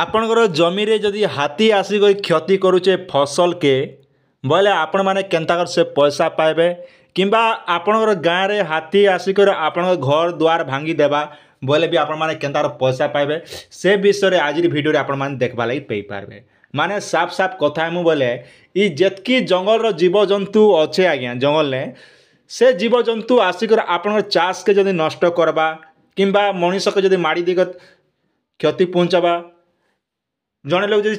ଆପଣଙ୍କର ଜମିରେ ଯଦି ହାତୀ ଆସିକରି କ୍ଷତି କରୁଛେ ଫସଲକେ ବୋଇଲେ ଆପଣମାନେ କେନ୍ତାକରି ସେ ପଇସା ପାଇବେ କିମ୍ବା ଆପଣଙ୍କର ଗାଁରେ ହାତୀ ଆସିକରି ଆପଣଙ୍କ ଘର ଦ୍ୱାର ଭାଙ୍ଗିଦେବା ବୋଇଲେ ବି ଆପଣମାନେ କେନ୍ତାର ପଇସା ପାଇବେ ସେ ବିଷୟରେ ଆଜିର ଭିଡ଼ିଓରେ ଆପଣମାନେ ଦେଖ୍ବା ଲାଗି ପାଇପାରିବେ ମାନେ ସାଫ୍ ସାଫ୍ କଥା ମୁଁ ବୋଇଲେ ଇ ଯେତ୍କି ଜଙ୍ଗଲର ଜୀବଜନ୍ତୁ ଅଛେ ଆଜ୍ଞା ଜଙ୍ଗଲରେ ସେ ଜୀବଜନ୍ତୁ ଆସିକରି ଆପଣଙ୍କର ଚାଷ୍କେ ଯଦି ନଷ୍ଟ କର୍ବା କିମ୍ବା ମଣିଷକେ ଯଦି ମାଡ଼ି ଦେଇକରି କ୍ଷତି ପହଞ୍ଚାବା ଜଣେ ଲୋକ ଯଦି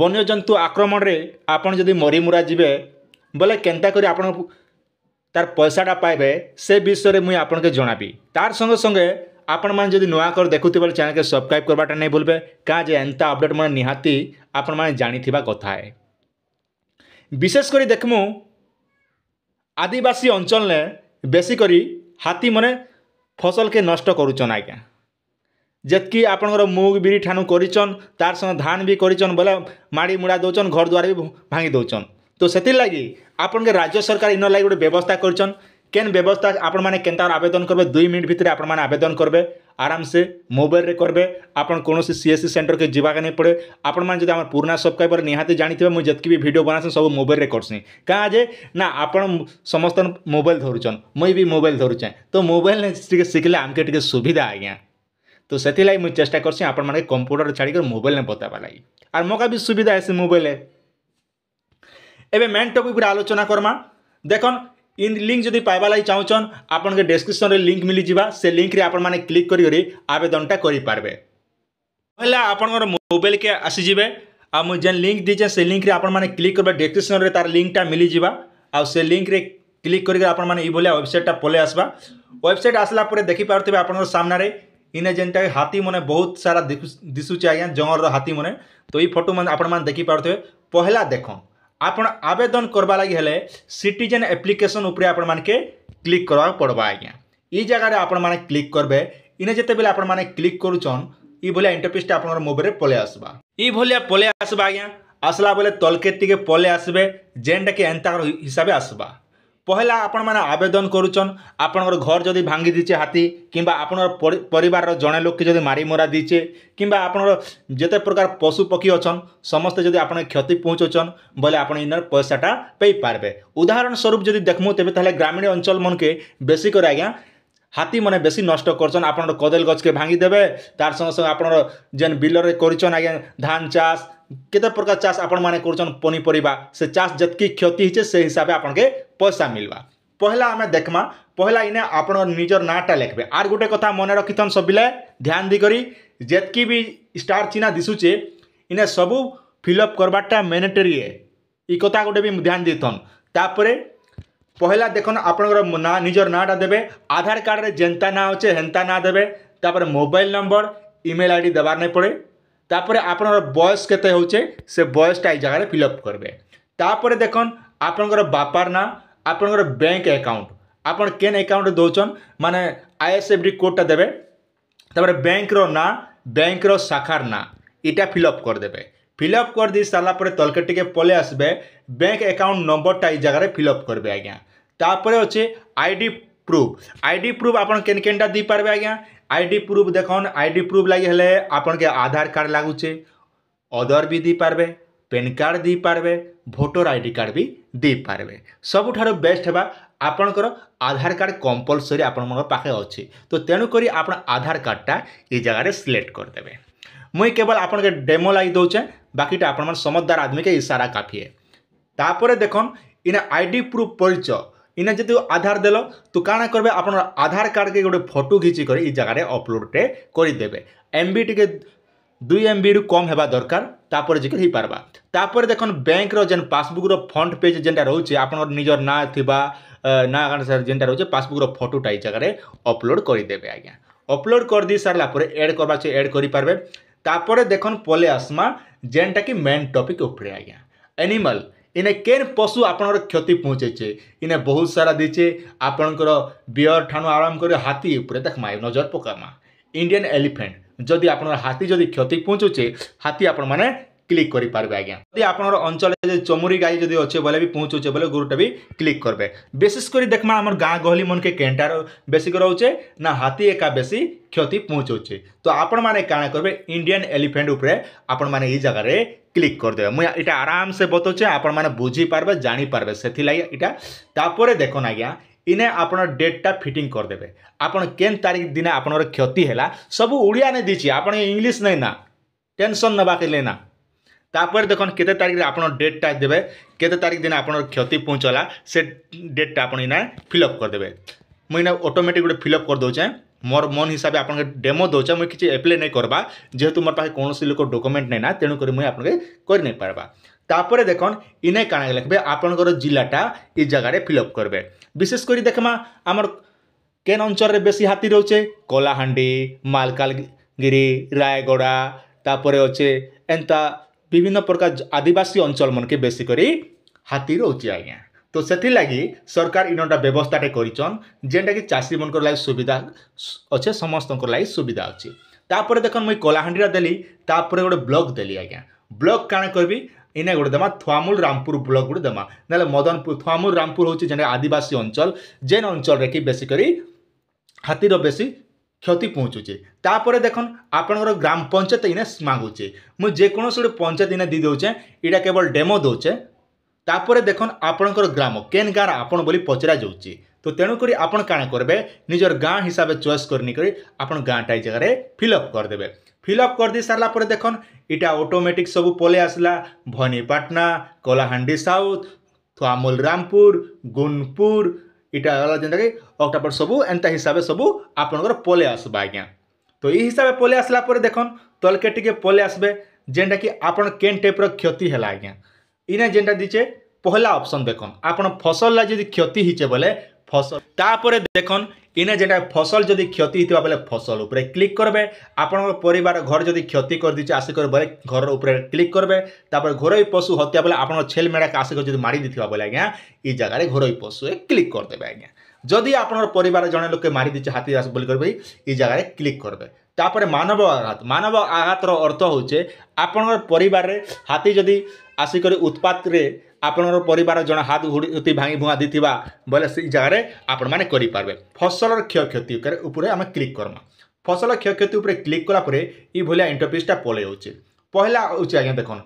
ବନ୍ୟଜନ୍ତୁ ଆକ୍ରମଣରେ ଆପଣ ଯଦି ମରିମୁରା ଯିବେ ବୋଲେ କେନ୍ତା କରି ଆପଣ ତାର୍ ପଇସାଟା ପାଇବେ ସେ ବିଷୟରେ ମୁଇଁ ଆପଣକେ ଜଣାବି ତାର୍ ସଙ୍ଗେ ସଙ୍ଗେ ଆପଣମାନେ ଯଦି ନୂଆ ଦେଖୁଥିବେ ବୋଲେ ଚ୍ୟାନେଲ୍କେ ସବସ୍କ୍ରାଇବ୍ କରବାଟା ନାଇଁ ଭୁଲବେ କାଁ ଯେ ଏନ୍ତା ଅପଡ଼େଟ୍ ମାନେ ନିହାତି ଆପଣମାନେ ଜାଣିଥିବା କଥା ଏ ବିଶେଷ କରି ଦେଖମୁ ଆଦିବାସୀ ଅଞ୍ଚଳରେ ବେଶୀ କରି ହାତୀମାନେ ଫସଲକେ ନଷ୍ଟ କରୁଛନ୍ ଆଜ୍ଞା ଯେତ୍କି ଆପଣଙ୍କର ମୁଗ୍ ବିରି ଠାନୁ କରିଛନ୍ ତାର୍ ସାଙ୍ଗେ ଧାନ୍ ବି କରିଛନ୍ ବୋଲେ ମାଡ଼ି ମୁଡ଼ା ଦଉଛନ୍ ଘର୍ ଦ୍ୱାର ବି ଭାଙ୍ଗି ଦଉଛନ୍ ତ ସେଥିର୍ଲାଗି ଆପଣକେ ରାଜ୍ୟ ସରକାର ଇନର୍ ଲାଗି ଗୋଟେ ବ୍ୟବସ୍ଥା କରିଛନ୍ କେନ୍ ବ୍ୟବସ୍ଥା ଆପଣମାନେ କେନ୍ତା ଆବେଦନ କରିବେ ଦୁଇ ମିନିଟ୍ ଭିତରେ ଆପଣମାନେ ଆବେଦନ କରିବେ ଆରାମସେ ମୋବାଇଲ୍ରେ କରିବେ ଆପଣ କୌଣସି ସି ଏସ୍ ସି ସେଣ୍ଟର୍କେ ଯିବାକେ ନାଇଁ ପଡ଼େ ଆପଣମାନେ ଯଦି ଆମର ପୁରୁଣା ସବସ୍କ୍ରାଇବର୍ ନିହାତି ଜାଣିଥିବେ ମୁଁ ଯେତ୍କି ବି ଭିଡ଼ିଓ ବନାସି ସବୁ ମୋବାଇଲ୍ରେ କର୍ସି କାଁ ଯେ ନା ଆପଣ ସମସ୍ତ ମୋବାଇଲ୍ ଧରୁଛନ୍ ମୁଇଁ ବି ମୋବାଇଲ୍ ଧରୁଛେଁ ତ ମୋବାଇଲ୍ରେ ଟିକେ ଶିଖିଲେ ଆମ୍କେ ଟିକେ ସୁବିଧା ଆଜ୍ଞା তো ସେଥିଲାଗି ମୁଇଁ ଚେଷ୍ଟା କର୍ସି ଆପଣମାନେ କମ୍ପ୍ୟୁଟର୍ ଛାଡ଼ିକରି ମୋବାଇଲ୍ରେ ବତାବା ଲାଗି ଆର୍ ମୋକା ବି ସୁବିଧା ହେସି ମୋବାଇଲ୍ରେ ଏବେ ମେନ୍ ଟପିକ୍ ଉପରେ ଆଲୋଚନା କର୍ମା ଦେଖନ୍ ଇନ୍ ଲିଙ୍କ୍ ଯଦି ପାଇବା ଲାଗି ଚାହୁଁଛନ୍ ଆପଣଙ୍କ ଡେସ୍କ୍ରିପ୍ସନ୍ରେ ଲିଙ୍କ୍ ମିଳିଯିବା ସେ ଲିଙ୍କ୍ରେ ଆପଣମାନେ କ୍ଲିକ୍ କରିକରି ଆବେଦନଟା କରିପାରିବେ ହେଲେ ଆପଣଙ୍କର ମୋବାଇଲ୍କେ ଆସିଯିବେ ଆଉ ମୁଁ ଯେନ୍ ଲିଙ୍କ୍ ଦେଇଛେ ସେ ଲିଙ୍କ୍ରେ ଆପଣମାନେ କ୍ଲିକ୍ କରିବେ ଡେସ୍କ୍ରିପ୍ସନ୍ରେ ତାର ଲିଙ୍କ୍ଟା ମିଳିଯିବା ଆଉ ସେ ଲିଙ୍କ୍ରେ କ୍ଲିକ୍ କରିକି ଆପଣମାନେ ଏଇଭଳିଆ ୱେବସାଇଟ୍ଟା ପଳେଇ ଆସିବା ୱେବସାଇଟ୍ ଆସିଲା ପରେ ଦେଖିପାରୁଥିବେ ଆପଣଙ୍କ ସାମ୍ନାରେ इन जेनटा हाथी मैंने बहुत सारा दिशुचे आज्ञा जंगल हाथी मैंने तो ये फोटो मैं आपण मैंने देखिपे पहला देख आप आवेदन करवा लगी हेले सिटीजेन एप्लिकेसन उपरे क्लिक करवा पड़वा आज्ञा य जगह आपने क्लिक करबे इन जिते आपण मैंने क्लिक करुचन ये भाया आप मोबाइल पलै आसवा ये भाया पलै आसवा आज्ञा आसला बेले तलके टिके पलै आसबे जेनटा कि एंता हिसाब से आसवा ପହିଲା ଆପଣମାନେ ଆବେଦନ କରୁଛନ୍ ଆପଣଙ୍କର ଘର ଯଦି ଭାଙ୍ଗି ଦେଇଛେ ହାତୀ କିମ୍ବା ଆପଣଙ୍କର ପରିବାରର ଜଣେ ଲୋକକେ ଯଦି ମାରିମରା ଦେଇଛେ କିମ୍ବା ଆପଣଙ୍କର ଯେତେ ପ୍ରକାର ପଶୁପକ୍ଷୀ ଅଛନ୍ ସମସ୍ତେ ଯଦି ଆପଣ କ୍ଷତି ପହଞ୍ଚଉଛନ୍ ବୋଲେ ଆପଣ ଇନର ପଇସାଟା ପାଇପାରିବେ ଉଦାହରଣ ସ୍ୱରୂପ ଯଦି ଦେଖ୍ମୁ ତେବେ ତାହେଲେ ଗ୍ରାମୀଣ ଅଞ୍ଚଳ ମନକେ ବେଶୀ କରି ଆଜ୍ଞା ହାତୀମାନେ ବେଶୀ ନଷ୍ଟ କରୁଛନ୍ ଆପଣଙ୍କର କଦଳୀ ଗଛକେ ଭାଙ୍ଗିଦେବେ ତାର୍ ସଙ୍ଗେ ସଙ୍ଗେ ଆପଣଙ୍କର ଯେନ୍ ବିଲରେ କରିଛନ୍ ଆଜ୍ଞା ଧାନ ଚାଷ କେତେ ପ୍ରକାର ଚାଷ ଆପଣମାନେ କରୁଛନ୍ ପନିପରିବା ସେ ଚାଷ ଯେତିକି କ୍ଷତି ହେଇଛେ ସେ ହିସାବରେ ଆପଣକେ ପଇସା ମିଲ୍ବା ପହିଲା ଆମେ ଦେଖ୍ମା ପହିଲା ଇନେ ଆପଣ ନିଜର ନାଁଟା ଲେଖ୍ବେ ଆର୍ ଗୋଟେ କଥା ମନେ ରଖିଥନ୍ ସବିଲେ ଧ୍ୟାନ ଦେଇକରି ଯେତ୍କି ବି ଷ୍ଟାର୍ ଚିହ୍ନା ଦିଶୁଛେ ଇନେ ସବୁ ଫିଲ୍ଅପ୍ କର୍ବାର୍ଟା ମେନେଟେରି ଏ ଇ କଥା ଗୋଟେ ବି ଧ୍ୟାନ ଦେଇଥନ୍ ତାପରେ ପହିଲା ଦେଖନ୍ ଆପଣଙ୍କର ନାଁ ନିଜର ନାଁଟା ଦେବେ ଆଧାର କାର୍ଡ଼ରେ ଯେନ୍ତା ନାଁ ଅଛେ ହେନ୍ତା ନାଁ ଦେବେ ତାପରେ mobile number email I D ଦେବାର ନାଇଁ ପଡ଼େ ତାପରେ ଆପଣଙ୍କର ବୟସ କେତେ ହେଉଛେ ସେ ବୟସଟା ଏଇ ଜାଗାରେ ଫିଲ୍ଅପ୍ କରିବେ ତାପରେ ଦେଖନ୍ ଆପଣଙ୍କର ବାପାର ନାଁ ଆପଣଙ୍କର ବ୍ୟାଙ୍କ ଆକାଉଣ୍ଟ ଆପଣ କେନ୍ ଆକାଉଣ୍ଟ ଦେଉଛନ୍ ମାନେ ଆଇଏସ୍ଏଫ୍ଡି କୋଡ଼୍ଟା ଦେବେ ତାପରେ ବ୍ୟାଙ୍କର ନାଁ ବ୍ୟାଙ୍କର ଶାଖାର ନାଁ ଇଟା ଫିଲ୍ଅପ୍ କରିଦେବେ ଫିଲ୍ଅପ୍ କରିଦେଇ ସାରିଲା ପରେ ତଲକେ ଟିକେ ପଳେଇ ଆସିବେ ବ୍ୟାଙ୍କ ଆକାଉଣ୍ଟ ନମ୍ବରଟା ଏଇ ଜାଗାରେ ଫିଲ୍ଅପ୍ କରିବେ ଆଜ୍ଞା ତାପରେ ଅଛି I D proof ID proof आपन केन केनटा दी पारबे आज्ञा आईडी प्रूफ देखन आईडी प्रूफ लागि हेले आपन के आधार कार्ड लागुचे अदर भी दी पारबे पैन कार्ड दी पारबे वोटर आईडी कार्ड भी ଦେଇପାରିବେ ସବୁଠାରୁ ବେଷ୍ଟ ହେବା ଆପଣଙ୍କର ଆଧାର କାର୍ଡ଼ କମ୍ପଲସରି ଆପଣଙ୍କ ପାଖେ ଅଛି ତ ତେଣୁକରି ଆପଣ ଆଧାର କାର୍ଡ଼ଟା ଏ ଜାଗାରେ ସିଲେକ୍ଟ କରିଦେବେ ମୁଇଁ କେବଳ ଆପଣଙ୍କ ଡେମୋ ଲାଗି ଦେଉଛେ ବାକିଟା ଆପଣମାନେ ସମଜଦାର ଆଦମିକେ ଇସାରା କାଫିଏ ତାପରେ ଦେଖନ୍ ଇନେ ଆଇ ଡ଼ି ପ୍ରୁଫ୍ ପରିଚୟ ଇନେ ଯଦି ଆଧାର ଦେଲ ତ କାଣା କରିବେ ଆପଣଙ୍କର ଆଧାର କାର୍ଡ଼କେ ଗୋଟେ ଫଟୋ ଘିଚି କରି ଏ ଜାଗାରେ ଅପଲୋଡ଼ଟେ କରିଦେବେ ଏମ୍ ବି ଟିକେ দুই ଏମ୍ବିରୁ କମ୍ ହେବା ଦରକାର ତାପରେ ଯାଇକି ହେଇପାରବା ତାପରେ ଦେଖନ୍ ବ୍ୟାଙ୍କର ଯେନ୍ ପାସବୁକ୍ର ଫ୍ରଣ୍ଟ ପେଜ୍ ଯେନ୍ଟା ରହୁଛି ଆପଣଙ୍କର ନିଜର ନାଁ ଥିବା ନାଁ କାଣା ସାର୍ ଯେନ୍ଟା ରହୁଛି ପାସବୁକ୍ର ଫଟୋଟା ଏଇ ଜାଗାରେ ଅପଲୋଡ଼ କରିଦେବେ ଆଜ୍ଞା ଅପଲୋଡ଼ କରିଦେଇ ସାରିଲା ପରେ ଏଡ଼୍ କରବା ଅଛି ଏଡ଼୍ କରିପାରିବେ ତାପରେ ଦେଖନ୍ ପଲେଇ ଆସମା ଯେନ୍ଟାକି ମେନ୍ ଟପିକ୍ ଉପରେ ଆଜ୍ଞା ଆନିମଲ୍ ଇନେ କେନ୍ ପଶୁ ଆପଣଙ୍କର କ୍ଷତି ପହଞ୍ଚେଇଛେ ଇନେ ବହୁତ ସାରା ଦେଇଛେ ଆପଣଙ୍କର ବିୟର ଠାନୁ ଆରାମ କରି ହାତୀ ଉପରେ ଦେଖମା ନଜର ପକାମା ଇଣ୍ଡିଆନ୍ ଏଲିଫେଣ୍ଟ যদি আপনার হাতি যদি ক্ষতি পৌঁছুছে হাতি আপন মানে ক্লিক করে পারবে আজ্ঞা যদি আপনার অঞ্চলে যদি চমুরি গাই যদি অছে বলে বি পৌঁছুছে বলে গরুটা বি ক্লিক করবে বিশেষ করে দেখমা আমার গাঁ গহলি মনকে কেনটা বেশি রয়েছে না হাতি একা বেশি ক্ষতি পৌঁছুছে তো আপন মানে কাণা করবে ইন্ডিয়ান এলিফেন্ট উপরে আপন মানে এই জায়গায় ক্লিক କରିଦେବେ ମୁଁ ଏଇଟା ଆରାମସେ ବତଉଛେ ଆପଣମାନେ ବୁଝିପାରିବେ ଜାଣିପାରିବେ ସେଥିଲାଗି ଏଇଟା ତାପରେ দেখুন আজ্ঞা ইনে আপনার ডেটটা ফিটিং করদেবে আপনার কেন তারিখ দিনে আপনার ক্ষতি হেলা সবু ওড়িয়া নে দিছি আপনার ইংলিশ নাই না টেনশন নেবাকে লে না তাপরে দেখুন কেতে তারিখে আপনার ডেটটা দেবে কেতে তারিখ দিনে আপনার ক্ষতি পৌঁছলা সে ডেটটা আপনি ইনে ফিল অপ করদেবে মুই ইনে অটোমেটিক গোটে ফিল অপ করদেছে ମୋର ମନ୍ ହିସାବରେ ଆପଣଙ୍କ ଡେମୋ ଦେଉଛେ ମୁଇଁ କିଛି ଆପ୍ଲାଏ ନାଇଁ କର୍ବା ଯେହେତୁ ମୋର ପାଖେ କୌଣସି ଲୋକ ଡକୁମେଣ୍ଟ ନାଇଁ ନା ତେଣୁକରି ମୁଇଁ ଆପଣକେ କରି ନାଇଁ ପାର୍ବା তাপরে দেখুন ইনে কাଣା লেখবে আপনার জেলাটা এই জায়গায় ফিল আপ করবে বিশেষ করে দেখমা আমার কেন অঞ্চলের বেশি হাতি রয়েছে কলাহান্ডি মালকালগিরি রায়গড়া তাপরে অছে এটা বিভিন্ন প্রকার আদিবাসী অঞ্চল মানকে বেশি করে হাতি রয়েছে আজ্ঞা তো ସେଥିଲାଗି ସରକାର ଇନଟା ବ୍ୟବସ୍ଥାଟେ କରିଛନ୍ চাষী ଚାଷୀମାନଙ୍କର লাগে সুবিধা অছে সমস্ত লাগে সুবিধা ଅଛି ତାପରେ দেখুন মুই କଳାହାଣ୍ଡିର দেলি ତାପରେ গোটে ব্লক দেলি আজ্ঞা ব্লক କାଣା করবি ଏଇନା ଗୋଟେ ଦେମା ଥୁଆମୁଲ ରାମପୁର ବ୍ଲକ ଗୋଟେ ଦେମା ନହେଲେ ମଦନପୁର ଥୁଆମୁଲ ରାମପୁର ହେଉଛି ଯେନ୍ଟା ଆଦିବାସୀ ଅଞ୍ଚଳ ଯେନ୍ ଅଞ୍ଚଳରେ କି ବେଶୀ କରି ହାତୀର ବେଶୀ କ୍ଷତି ପହଞ୍ଚୁଛି ତାପରେ ଦେଖନ୍ ଆପଣଙ୍କର ଗ୍ରାମ ପଞ୍ଚାୟତ ଇନେ ମାଗୁଛେ ମୁଁ ଯେକୌଣସି ଗୋଟେ ପଞ୍ଚାୟତ ଇନେ ଦେଇ ଦେଇଦେଉଛେ ଏଇଟା କେବଳ ଡେମୋ ଦେଉଛେ ତାପରେ ଦେଖନ୍ ଆପଣଙ୍କର ଗ୍ରାମ କେନ୍ ଗାଁରେ ଆପଣ ବୋଲି ପଚରା ଯାଉଛି ତ ତେଣୁକରି ଆପଣ କାଣା କରିବେ ନିଜର ଗାଁ ହିସାବରେ ଚଏସ୍ କରିନିକରି ଆପଣ ଗାଁଟା ଏଇ ଜାଗାରେ ଫିଲ୍ଅପ୍ କରିଦେବେ ফিল ଅପ୍ କରିଦେଇ ସାରିଲା ପରେ ଦେଖନ୍ ଇଟା ଅଟୋମେଟିକ୍ ସବୁ ପଲେଇ ଆସିଲା ଭବାନୀପାଟଣା କଳାହାଣ୍ଡି ସାଉଥ୍ ଥୁଆମୁଲ୍ ରାମପୁର ଗୁନପୁର ଇଟା ହେଲା ଯେନ୍ଟାକି ଅକ୍ଟାପଟ ସବୁ ଏନ୍ତା ହିସାବେ ସବୁ ଆପଣଙ୍କର ପଲେଇ ଆସ୍ବା ଆଜ୍ଞା ତ ଏଇ ହିସାବେ ପଲେଇ ଆସିଲା ପରେ ଦେଖନ୍ ତଲ୍କେ ଟିକେ ପଲେଇ ଆସ୍ବେ ଯେନ୍ଟାକି ଆପଣ କେନ୍ ଟାଇପ୍ର କ୍ଷତି ହେଲା ଆଜ୍ଞା ଇନେ ଯେନ୍ଟା ଦେଇଛେ ପହଲା ଅପସନ୍ ଦେଖନ୍ ଆପଣ ଫସଲ୍ଲା ଯଦି କ୍ଷତି ହେଇଛେ ବୋଲେ ফসল তাপরে দেখুন ইনে যেটা ফসল যদি ক্ষতি হইতে বেলে ফসল উপরে ক্লিক করবে আপনার পরিবার ঘর যদি ক্ষতি করে দিচ্ছে আসিকর বলে ঘর উপরে ক্লিক করবে তারপরে ঘরোই পশু হত্যা বলে আপনার ছেলেমেয়েটাকে আসিকর যদি মারি দিয়ে বলে আজ্ঞা এই জায়গায় ঘরোই পশু ক্লিক করদেবে আজ্ঞা যদি আপনার পরিবারের জনে লোককে মারি দিচ্ছে হাতি আস বলি করবে এই জায়গায় ক্লিক করবে তারপরে মানব আঘাত মানব আঘাতর অর্থ হচ্ছে আপনার পরিবারের হাতি যদি আসিকি উৎপাতরে আপনার পরিবার জন হাত ঘুড়ি ভাঙি ভুঙা দিবা বলে সেই জায়গায় আপন মানে করে পারবে ফসলর ক্ষয়ক্ষতি উপরে আমি ক্লিক করমা ফসল ক্ষয়ক্ষতি উপরে ক্লিক কলাপরে এইভাবে ইন্টারপিসটা পলাই যাচ্ছে পহলা হচ্ছে আজ্ঞা দেখুন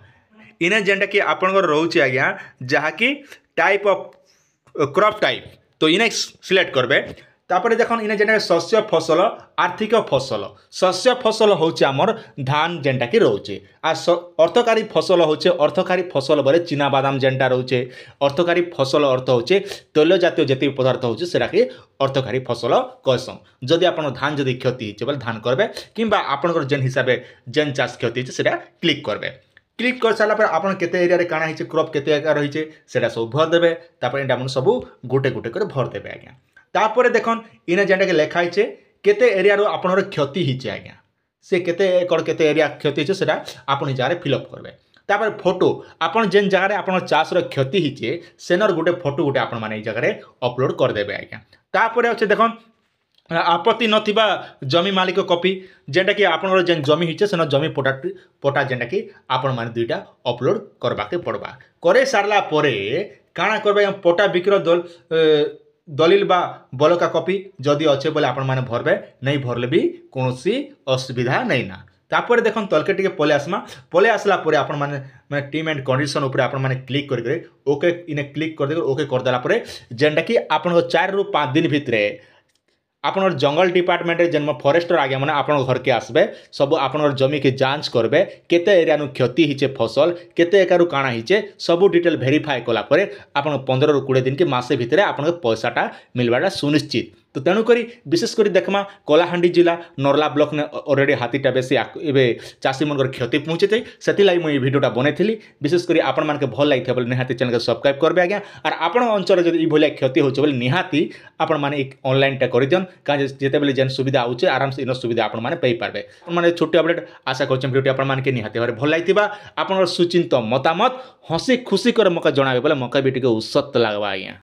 এনে যেটা কি আপনার রয়েছে আজ্ঞা যা কি টাইপ অফ ক্রপ টাইপ তো ইনে সিলেক্ট করবে তাপরে দেখুন ইনে যেটা শস্য ফসল আর্থিক ফসল শস্য ফসল হচ্ছে আমার ধান যেটা কি রয়েছে আর অর্থকারী ফসল হচ্ছে অর্থকারী ফসল বলে বাদাম যেটা রয়েছে অর্থকারী ফসল অর্থ হচ্ছে তৈল জাতীয় যেত পদার্থ হচ্ছে সেটাকে অর্থকারী ফসল কহসন যদি আপনার ধান যদি ক্ষতি হয়েছে বলে ধান করবে কিংবা আপনার যে হিসাবে যে চাষ ক্ষতি হয়েছে সেটা ক্লিক করবে ক্লিক করে সারা পরে আপনার কেতে এরিয়ার কাণা হয়েছে ক্রপ কেতে একা রয়েছে সেটা সব ভর দেবে তারপরে এটা আপনার সবু গোটে গোটে করে ভর দেবে আজ্ঞা তারপরে দেখুন ইনে যেটাকে লেখা হয়েছে কেতে এরিয়ার আপনার ক্ষতি হয়েছে আজ্ঞা সে কেতে একর কেতে এরিয়া ক্ষতি হয়েছে সেটা আপনি যারে ফিল আপ করবে তারপরে ফটো আপনার যে জায়গায় আপনার চাষর ক্ষতি হয়েছে সেনর গোটে ফটো গোটে আপনার এই জায়গায় অপলোড করেদেবে আজ্ঞা তারপরে হচ্ছে দেখুন ଆପତ୍ତି ନଥିବା ଜମି ମାଲିକ କପି ଯେନ୍ଟାକି ଆପଣଙ୍କର ଯେନ୍ ଜମି ହେଇଛେ ସେନ ଜମି ପଟା ପଟା ଯେନ୍ଟାକି ଆପଣମାନେ ଦୁଇଟା ଅପଲୋଡ଼୍ କର୍ବାକେ ପଡ଼୍ବା କରେଇ ସାରିଲା ପରେ କାଣା କର୍ବେ ପଟା ବିକ୍ର ଦଲ ଦଲିଲ ବା ବଲକା କପି ଯଦି ଅଛେ ବୋଲେ ଆପଣମାନେ ଭରବେ ନେଇ ଭରଲେ ବି କୌଣସି ଅସୁବିଧା ନାଇଁନା ତାପରେ ଦେଖନ୍ତୁ ତଲକେ ଟିକେ ପଳେଇ ଆସମା ପଳେଇ ଆସିଲା ପରେ ଆପଣମାନେ ମାନେ ଟିମ୍ ଆଣ୍ଡ କଣ୍ଡିସନ୍ ଉପରେ ଆପଣମାନେ କ୍ଲିକ୍ କରିକରି ଓକେ ଇନେ କ୍ଲିକ୍ କରିଦେଇକରି ଓକେ କରିଦେଲା ପରେ ଯେନ୍ଟାକି ଆପଣଙ୍କ ଚାରିରୁ ପାଞ୍ଚ ଦିନ ଭିତରେ আপনার জঙ্গল ডিপার্টমেন্টের যেন ফরেস্টর আগে মানে আপনার ঘরকে আসবে সব আপনার জমিকে যাঞ্চ করবে কেতে এরিয়ানু ক্ষতি হয়েছে ফসল কেতে একারু কাণা হয়েছে সবু ডিটেল ভেরিফাই কলাপরে আপনার পনেরো কোড়ি দিনকে মাসে ভিতরে আপনার পয়সাটা মিলবাটা সুনিশ্চিত তো তেণুকরি বিশেষ করে দেখমা কলাহান্ডি জেলা নরলা ব্লকনে অলরেডি হাতীটা বেশি এবে চাষীমানকর ক্ষতি পৌঁছে যাই সেলাই মুই এই ভিডিওটা বনাইলি বিশেষ করে আপনার ভাল লাগি বলে নিহতি চ্যানেলকে সবসক্রাইব করবে আজ্ঞা আর আপনার অঞ্চলে যদি এইভাবে ক্ষতি হচ্ছে বলে নিহতি আপনার মানে অনলাইনটা করে দিন কারণ যেতবে যেন সুবিধা হচ্ছে আরামসে ইন সুবিধা আপনার পাইপারবে মানে ছোট আপডেট আশা করছি ভিডিওটি আপনার নিহতি ভাবে ভাল লাগি আপনার সুচিন্ত মতামত হসি খুশি করে মকে জনাবে বলে মকে বি টিকি উৎসত লাগবা আজ্ঞা